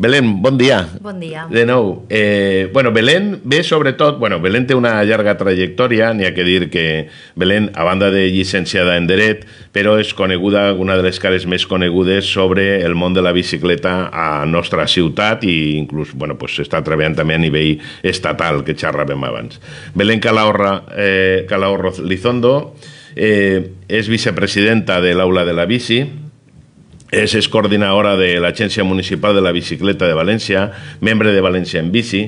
Belén, bon dia. Bon dia. De nou. Eh, bueno, Belén ve sobretot... Bueno, Belén té una llarga trajectòria, n'hi ha que dir que Belén, a banda de llicenciada en Dret, però és coneguda, una de les cares més conegudes sobre el món de la bicicleta a nostra ciutat i inclús, bueno, pues, està treballant també a nivell estatal, que xerràvem abans. Belén Calahorra, eh, Calahorro Lizondo eh, és vicepresidenta de l'Aula de la Bici, és, és coordinadora de l'Agència Municipal de la Bicicleta de València, membre de València en Bici,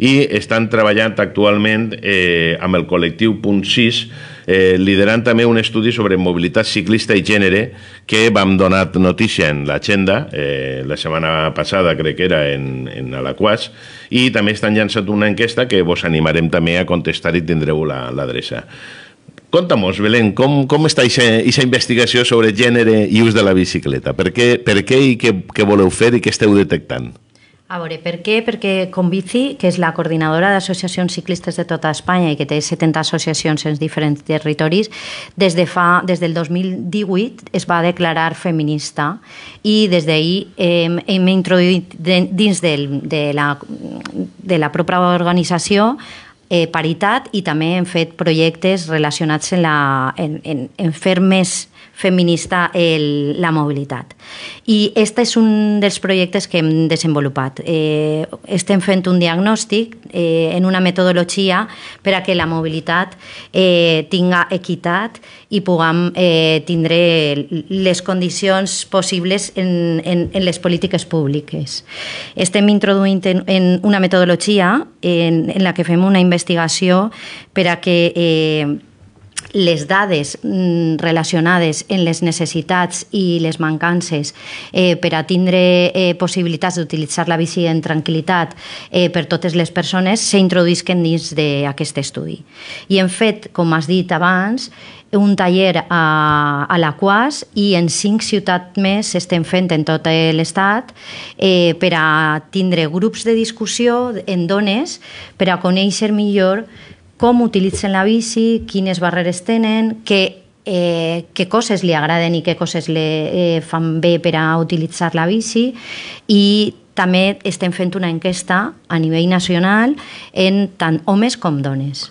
i estan treballant actualment eh, amb el col·lectiu Punt 6, eh, liderant també un estudi sobre mobilitat ciclista i gènere que vam donar notícia en l'agenda eh, la setmana passada, crec que era, en, en Alaquàs, i també estan llançant una enquesta que vos animarem també a contestar i tindreu l'adreça. La, Contamos, Belén, com, com està aquesta investigació sobre gènere i ús de la bicicleta? Per què, per què i què, què voleu fer i què esteu detectant? A veure, per què? Perquè Convici, que és la coordinadora d'associacions ciclistes de tota Espanya i que té 70 associacions en diferents territoris, des, de fa, des del 2018 es va declarar feminista i des d'ahir eh, hem introduït dins del, de, la, de la pròpia organització eh, paritat i també hem fet projectes relacionats en, la, en, en, en fer més feminista el, la mobilitat. I aquest és un dels projectes que hem desenvolupat. Eh, estem fent un diagnòstic eh, en una metodologia per a que la mobilitat eh, tinga equitat i puguem eh, tindre les condicions possibles en, en, en les polítiques públiques. Estem introduint en, en una metodologia en, en la que fem una investigació per a que eh, les dades mm, relacionades en les necessitats i les mancances eh, per a tindre eh, possibilitats d'utilitzar la bici en tranquil·litat eh, per totes les persones s'introduisquen dins d'aquest estudi. I hem fet, com has dit abans, un taller a, a la Quas i en cinc ciutats més estem fent en tot l'estat eh, per a tindre grups de discussió en dones per a conèixer millor com utilitzen la bici, quines barreres tenen, què eh, que coses li agraden i què coses li eh, fan bé per a utilitzar la bici i també estem fent una enquesta a nivell nacional en tant homes com dones.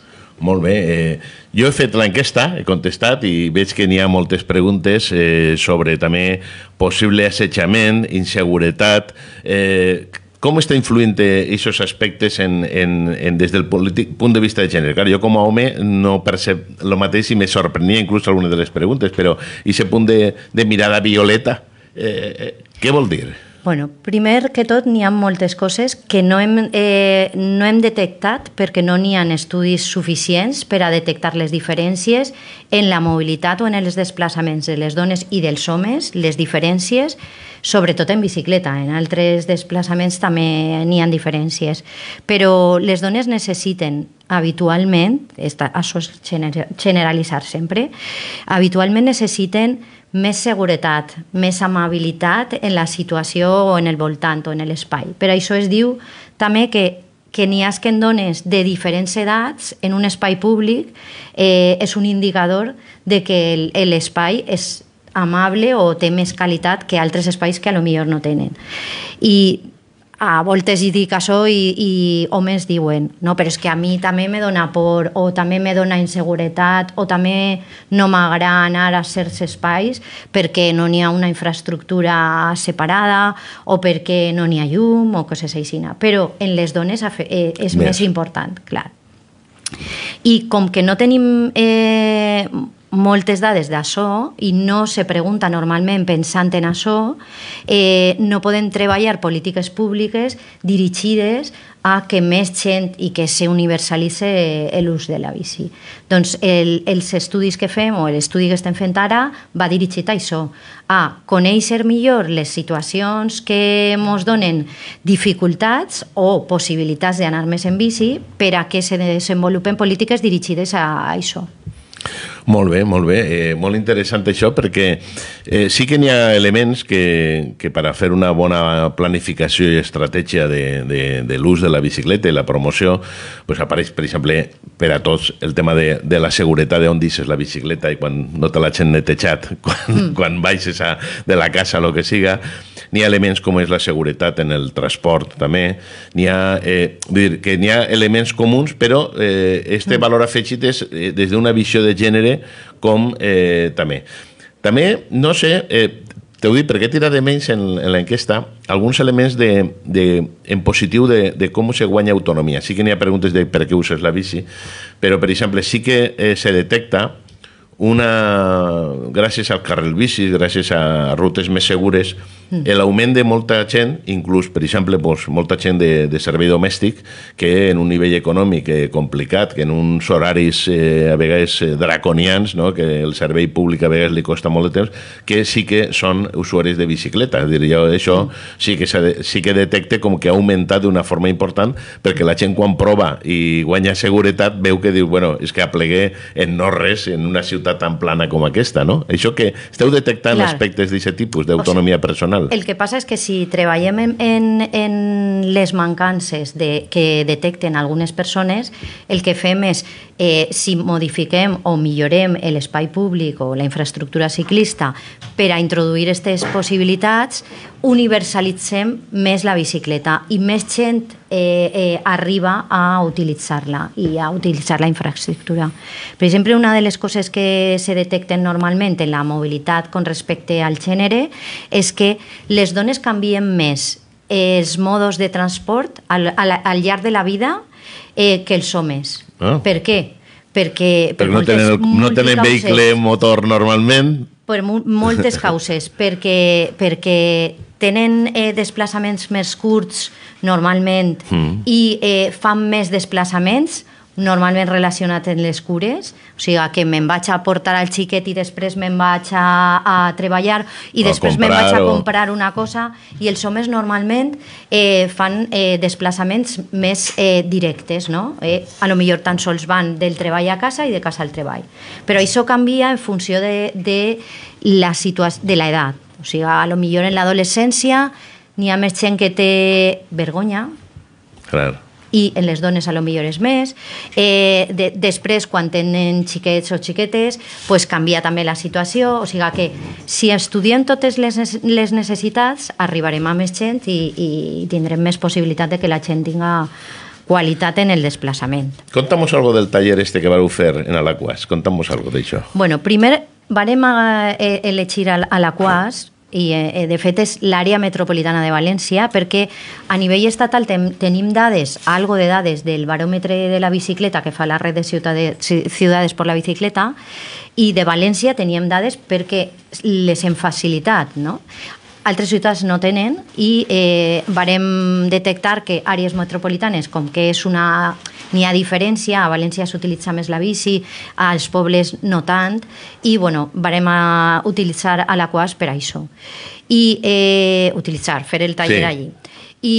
Molt bé. Eh, jo he fet l'enquesta, he contestat i veig que n'hi ha moltes preguntes eh, sobre també possible assetjament, inseguretat, eh, ¿Cómo está influyente esos eh, aspectos en, en, en desde el punto de vista de género? Claro, yo como hombre no percep lo maté y me sorprendía incluso algunas de las preguntas, pero ese punto de, de mirada violeta, eh, eh ¿qué vol dir? Bueno, primer que tot n'hi ha moltes coses que no hem, eh, no hem detectat perquè no n'hi ha estudis suficients per a detectar les diferències en la mobilitat o en els desplaçaments de les dones i dels homes, les diferències, sobretot en bicicleta. En altres desplaçaments també n'hi ha diferències. Però les dones necessiten habitualment, això és generalitzar sempre, habitualment necessiten més seguretat, més amabilitat en la situació o en el voltant o en l'espai. Per això es diu també que que n'hi ha que en dones de diferents edats en un espai públic eh, és un indicador de que l'espai és amable o té més qualitat que altres espais que a lo millor no tenen. I a voltes hi dic això i, i homes diuen no, però és que a mi també me dona por o també me dona inseguretat o també no m'agrada anar a certs espais perquè no n'hi ha una infraestructura separada o perquè no n'hi ha llum o coses així però en les dones eh, és més, més important clar i com que no tenim eh, moltes dades d'això i no se pregunta normalment pensant en això, eh, no podem treballar polítiques públiques dirigides a que més gent i que se universalitze eh, l'ús de la bici. Doncs el, els estudis que fem o l'estudi que estem fent ara va dirigit a això, a conèixer millor les situacions que ens donen dificultats o possibilitats d'anar més en bici per a que se desenvolupen polítiques dirigides a això. Molt bé, molt bé. Eh, molt interessant això perquè eh, sí que n'hi ha elements que, que per a fer una bona planificació i estratègia de, de, de l'ús de la bicicleta i la promoció pues apareix, per exemple, per a tots el tema de, de la seguretat d'on dices la bicicleta i quan no te la gent netejat, quan, mm. quan baixes a, de la casa, o el que siga. N'hi ha elements com és la seguretat en el transport, també. N'hi ha, eh, dir, que n'hi ha elements comuns, però eh, este mm. valor afegit és eh, des d'una visió de gènere bé com eh, també. També, no sé, eh, t'ho dic perquè he tirat de menys en, en l'enquesta alguns elements de, de, en positiu de, de com se guanya autonomia. Sí que n'hi ha preguntes de per què uses la bici, però, per exemple, sí que eh, se detecta una, gràcies al carril bici, gràcies a rutes més segures, mm. l'augment de molta gent, inclús, per exemple, doncs, molta gent de, de servei domèstic, que en un nivell econòmic eh, complicat, que en uns horaris eh, a vegades eh, draconians, no? que el servei públic a vegades li costa molt de temps, que sí que són usuaris de bicicleta. dir, jo això mm. sí que, de, sí que detecte com que ha augmentat d'una forma important, perquè la gent quan prova i guanya seguretat veu que diu, bueno, és que aplegué en no res, en una ciutat està tan plana com aquesta, no? Això que esteu detectant Clar. aspectes d'aquest tipus d'autonomia o sigui, personal. El que passa és que si treballem en, en, en les mancances de, que detecten algunes persones, el que fem és, eh, si modifiquem o millorem l'espai públic o la infraestructura ciclista per a introduir aquestes possibilitats, universalitzem més la bicicleta i més gent eh, eh, arriba a utilitzar-la i a utilitzar la infraestructura. Per exemple, una de les coses que se detecten normalment en la mobilitat con respecte al gènere és que les dones canvien més els modos de transport al, al, al llarg de la vida eh, que els homes. Ah. Per què? Perquè, perquè per no, tenen el, no tenen vehicle motor normalment per moltes causes, perquè, perquè tenen eh, desplaçaments més curts normalment mm. i eh, fan més desplaçaments, normalment relacionat amb les cures, o sigui, que me'n vaig a portar al xiquet i després me'n vaig a, a treballar i o després me'n vaig a comprar una cosa i els homes normalment eh, fan eh, desplaçaments més eh, directes, no? Eh, a lo millor tan sols van del treball a casa i de casa al treball. Però això canvia en funció de, de la situació de l'edat. O sigui, a lo millor en l'adolescència n'hi ha més gent que té vergonya, Clar i en les dones a lo millor és més. Eh, de, després, quan tenen xiquets o xiquetes, pues, canvia també la situació, o sigui que si estudiem totes les, les necessitats, arribarem a més gent i, i tindrem més possibilitat de que la gent tinga qualitat en el desplaçament. Contamos algo del taller este que vareu fer en Alacuas. Contamos algo d'això. Bueno, primer varem a, eh, elegir a l'Aquas, i eh, eh, de fet és l'àrea metropolitana de València perquè a nivell estatal ten, tenim dades, algo de dades del baròmetre de la bicicleta que fa la red de ciutades, ciutades per la bicicleta i de València teníem dades perquè les hem facilitat, no? altres ciutats no tenen i eh, varem detectar que àrees metropolitanes, com que és una n'hi ha diferència, a València s'utilitza més la bici, als pobles no tant, i bueno, varem a utilitzar a l'Aquas per això. I eh, utilitzar, fer el taller sí. allí. I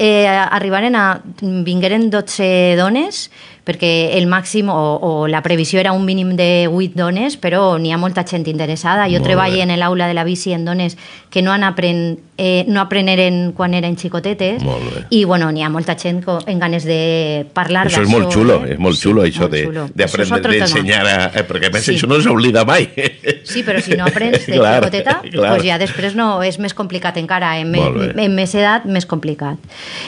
eh, arribaren a, vingueren 12 dones perquè el màxim o, o la previsió era un mínim de 8 dones, però n'hi ha molta gent interessada. Jo Molt treballo bé. en l'aula de la bici en dones que no, han apren, eh, no apreneren quan eren xicotetes i bueno, n'hi ha molta gent en ganes de parlar Això és molt xulo, eh? és molt xulo sí, això d'aprendre, de, d'ensenyar, de eh, perquè a més sí. això no s'oblida mai. Sí, però si no aprens de clar, xicoteta, clar. Pues ja després no, és més complicat encara, en, me, en més edat més complicat.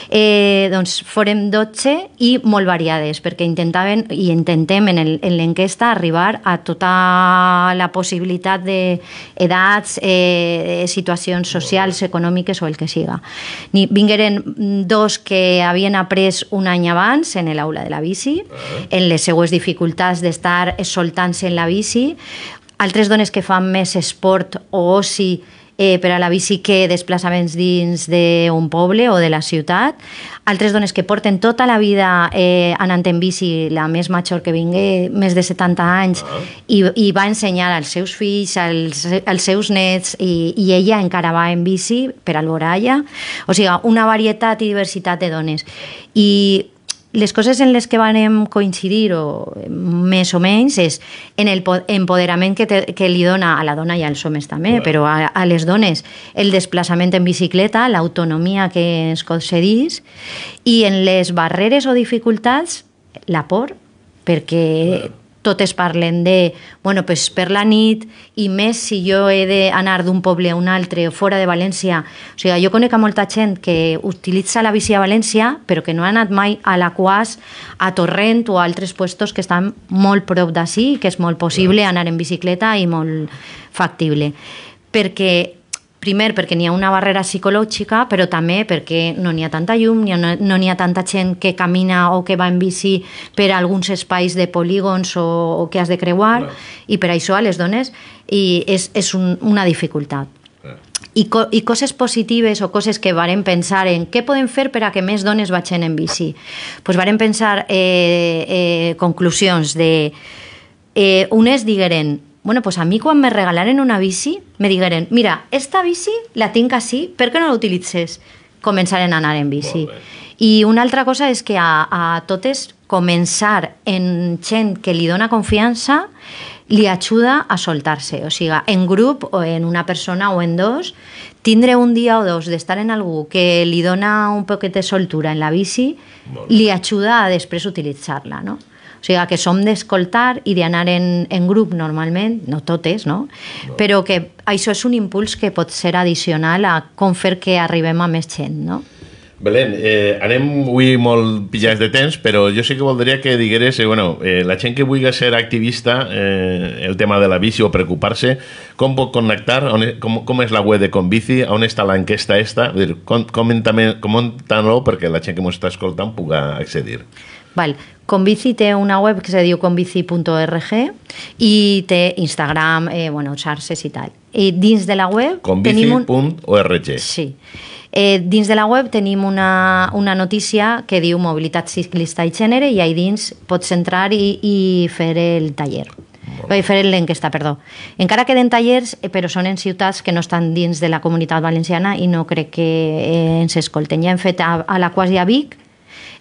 Eh, doncs forem 12 i molt variades, perquè intentaven i intentem en l'enquesta arribar a tota la possibilitat d'edats, eh, situacions socials, econòmiques o el que siga. Ni, vingueren dos que havien après un any abans en l'aula de la bici, eh. en les seues dificultats d'estar soltant-se en la bici, altres dones que fan més esport o oci si eh, per a la bici que desplaçaments dins d'un poble o de la ciutat. Altres dones que porten tota la vida eh, anant en bici, la més major que vingué, més de 70 anys, ah. i, i va ensenyar als seus fills, als, als seus nets, i, i ella encara va en bici per al l'Oralla. O sigui, una varietat i diversitat de dones. I les coses en les que vam coincidir o més o menys és en el empoderament que, te, que li dona a la dona i als homes també, bueno. però a, a les dones el desplaçament en bicicleta, l'autonomia que ens concedís i en les barreres o dificultats la por perquè bueno totes parlen de, bueno, pues per la nit, i més si jo he d'anar d'un poble a un altre o fora de València. O sigui, jo conec a molta gent que utilitza la bici a València, però que no ha anat mai a la Quas, a Torrent o a altres puestos que estan molt prop d'ací, que és molt possible anar en bicicleta i molt factible. Perquè primer perquè n'hi ha una barrera psicològica, però també perquè no n'hi ha tanta llum, no n'hi ha tanta gent que camina o que va en bici per alguns espais de polígons o, o que has de creuar, i per això a les dones i és, és un, una dificultat. Eh. I, co i coses positives o coses que varen pensar en què podem fer per a que més dones vagin en bici. Pues varen pensar eh, eh, conclusions de... Eh, unes digueren Bueno, pues a mi quan me regalaren una bici, me digueren, mira, esta bici la tinc així, per què no la utilitzes? Començaren a anar en bici. I una altra cosa és que a, a totes començar en gent que li dona confiança li ajuda a soltar-se, o sigui, en grup o en una persona o en dos, tindre un dia o dos d'estar en algú que li dona un poquet de soltura en la bici, li ajuda a després utilitzar-la, no? O sigui, que som d'escoltar i d'anar en, en grup normalment, no totes, no? Però que això és un impuls que pot ser addicional a com fer que arribem a més gent, no? Belén, eh, anem avui molt pillats de temps, però jo sí que voldria que digueres, eh, bueno, eh, la gent que vulgui ser activista, eh, el tema de la bici o preocupar-se, com pot connectar, on, e-, com, com és la web de Convici, on està l'enquesta esta, dir, com, comenta-ho perquè la gent que m'ho està escoltant puga accedir. Val. Convici té una web que se diu convici.org i té Instagram, eh, bueno, xarxes i tal. I eh, dins de la web... Convici.org. Un... Sí. Eh, dins de la web tenim una, una notícia que diu mobilitat ciclista i gènere i ahí dins pots entrar i, i fer el taller. Vull fer l'enquesta, perdó. Encara queden tallers, eh, però són en ciutats que no estan dins de la comunitat valenciana i no crec que eh, ens escolten. Ja hem fet a, a la quasi a Vic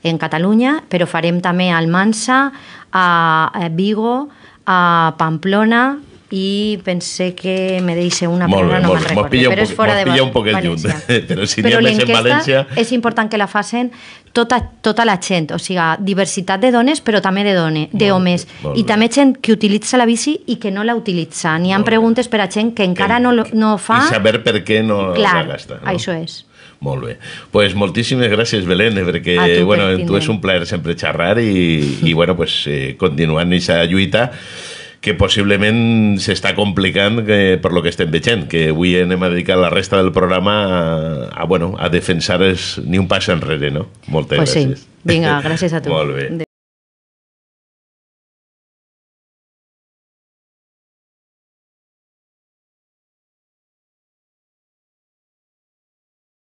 en Catalunya, però farem també a Almansa, a Vigo, a Pamplona, i pensé que me deixe una molt bé, no me'n recordo, però és fora de València. un poquet València. lluny, però si n'hi ha més en València... és important que la facin tota, tota la gent, o sigui, diversitat de dones, però també de, dones, de homes. I també gent que utilitza la bici i que no la utilitza. N'hi ha preguntes per a gent que encara que, no, no fa... I saber per què no clar, la gasta. No? Això és. Molt bé. Doncs pues moltíssimes gràcies, Belén, perquè tu, bueno, tu és un plaer sempre xerrar i, i bueno, pues, eh, continuant aquesta lluita que possiblement s'està complicant que, per lo que estem veient, que avui anem a dedicar la resta del programa a, a, bueno, a defensar ni un pas enrere, no? Moltes pues gràcies. Sí. Vinga, gràcies a tu. Molt bé. De